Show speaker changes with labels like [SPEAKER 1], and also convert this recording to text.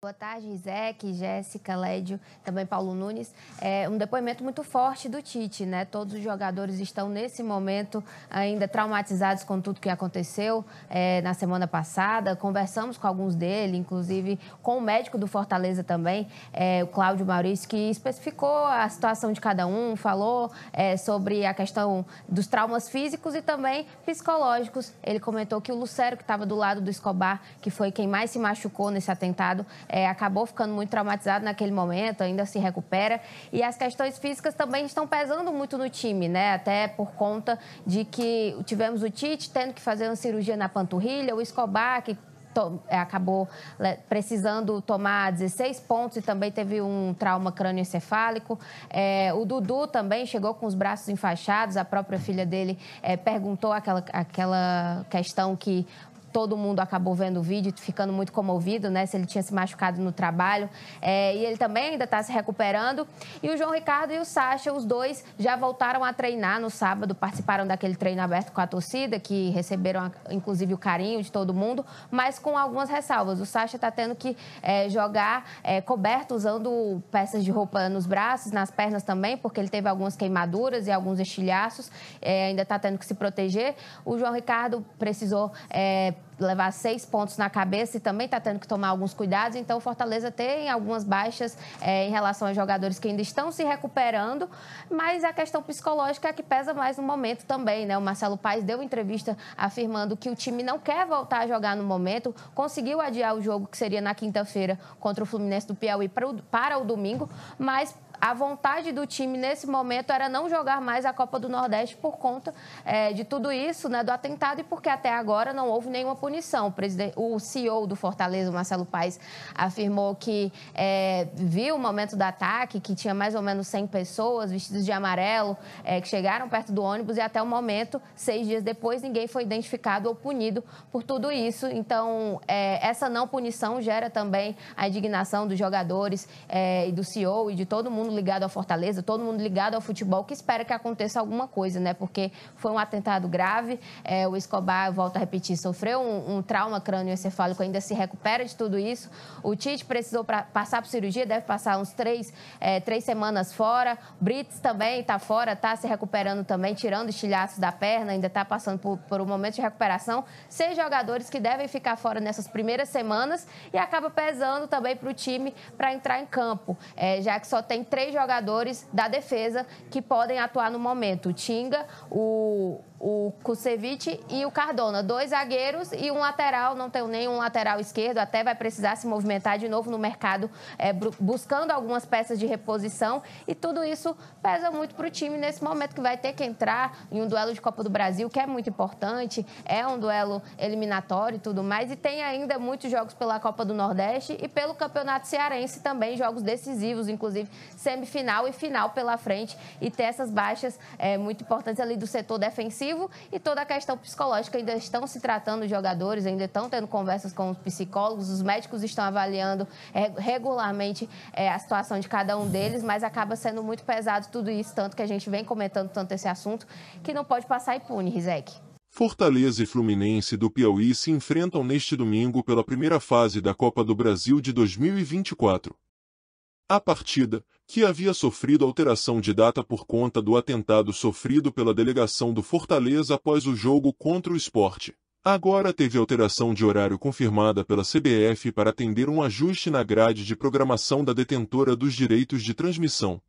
[SPEAKER 1] Boa tarde, Isaac, Jéssica, Lédio, também Paulo Nunes. É um depoimento muito forte do Tite, né? Todos os jogadores estão nesse momento ainda traumatizados com tudo que aconteceu é, na semana passada. Conversamos com alguns dele, inclusive com o médico do Fortaleza também, é, o Cláudio Maurício, que especificou a situação de cada um, falou é, sobre a questão dos traumas físicos e também psicológicos. Ele comentou que o Lucero, que estava do lado do Escobar, que foi quem mais se machucou nesse atentado, é, acabou ficando muito traumatizado naquele momento, ainda se recupera. E as questões físicas também estão pesando muito no time, né? Até por conta de que tivemos o Tite tendo que fazer uma cirurgia na panturrilha, o Escobar, que é, acabou precisando tomar 16 pontos e também teve um trauma crânioencefálico. É, o Dudu também chegou com os braços enfaixados. A própria filha dele é, perguntou aquela, aquela questão que todo mundo acabou vendo o vídeo, ficando muito comovido, né? Se ele tinha se machucado no trabalho. É, e ele também ainda está se recuperando. E o João Ricardo e o Sacha, os dois já voltaram a treinar no sábado, participaram daquele treino aberto com a torcida, que receberam inclusive o carinho de todo mundo, mas com algumas ressalvas. O Sacha está tendo que é, jogar é, coberto, usando peças de roupa nos braços, nas pernas também, porque ele teve algumas queimaduras e alguns estilhaços, é, ainda está tendo que se proteger. O João Ricardo precisou é, levar seis pontos na cabeça e também está tendo que tomar alguns cuidados. Então, o Fortaleza tem algumas baixas é, em relação a jogadores que ainda estão se recuperando, mas a questão psicológica é que pesa mais no momento também. Né? O Marcelo Paes deu entrevista afirmando que o time não quer voltar a jogar no momento, conseguiu adiar o jogo que seria na quinta-feira contra o Fluminense do Piauí para o, para o domingo, mas a vontade do time nesse momento era não jogar mais a Copa do Nordeste por conta é, de tudo isso, né, do atentado e porque até agora não houve nenhuma punição. O, CEO do Fortaleza, Marcelo Paes, afirmou que é, viu o momento do ataque, que tinha mais ou menos 100 pessoas vestidas de amarelo é, que chegaram perto do ônibus e até o momento, seis dias depois, ninguém foi identificado ou punido por tudo isso. Então, é, essa não punição gera também a indignação dos jogadores é, e do CEO e de todo mundo mundo ligado ao Fortaleza, todo mundo ligado ao futebol, que espera que aconteça alguma coisa, né? Porque foi um atentado grave. É, o Escobar, volto a repetir, sofreu um, um trauma crânioencefálico, ainda se recupera de tudo isso. O Tite precisou pra, passar por cirurgia, deve passar uns três, é, três semanas fora. Brits também está fora, está se recuperando também, tirando estilhaços da perna, ainda está passando por, por um momento de recuperação. Seis jogadores que devem ficar fora nessas primeiras semanas e acaba pesando também para o time para entrar em campo, é, já que só tem três três jogadores da defesa que podem atuar no momento: o Tinga, o o Kusevich e o Cardona. Dois zagueiros e um lateral, não tem nenhum lateral esquerdo, até vai precisar se movimentar de novo no mercado, é, buscando algumas peças de reposição. E tudo isso pesa muito para o time nesse momento que vai ter que entrar em um duelo de Copa do Brasil, que é muito importante, é um duelo eliminatório e tudo mais. E tem ainda muitos jogos pela Copa do Nordeste e pelo Campeonato Cearense também, jogos decisivos, inclusive semifinal e final pela frente. E ter essas baixas é, muito importantes ali do setor defensivo e toda a questão psicológica. Ainda estão se tratando os jogadores, ainda estão tendo conversas com os psicólogos, os médicos estão avaliando é, regularmente é, a situação de cada um deles, mas acaba sendo muito pesado tudo isso, tanto que a gente vem comentando tanto esse assunto, que não pode passar impune, Rizek.
[SPEAKER 2] Fortaleza e Fluminense do Piauí se enfrentam neste domingo pela primeira fase da Copa do Brasil de 2024. A partida, que havia sofrido alteração de data por conta do atentado sofrido pela delegação do Fortaleza após o jogo contra o esporte. Agora teve alteração de horário confirmada pela CBF para atender um ajuste na grade de programação da detentora dos direitos de transmissão.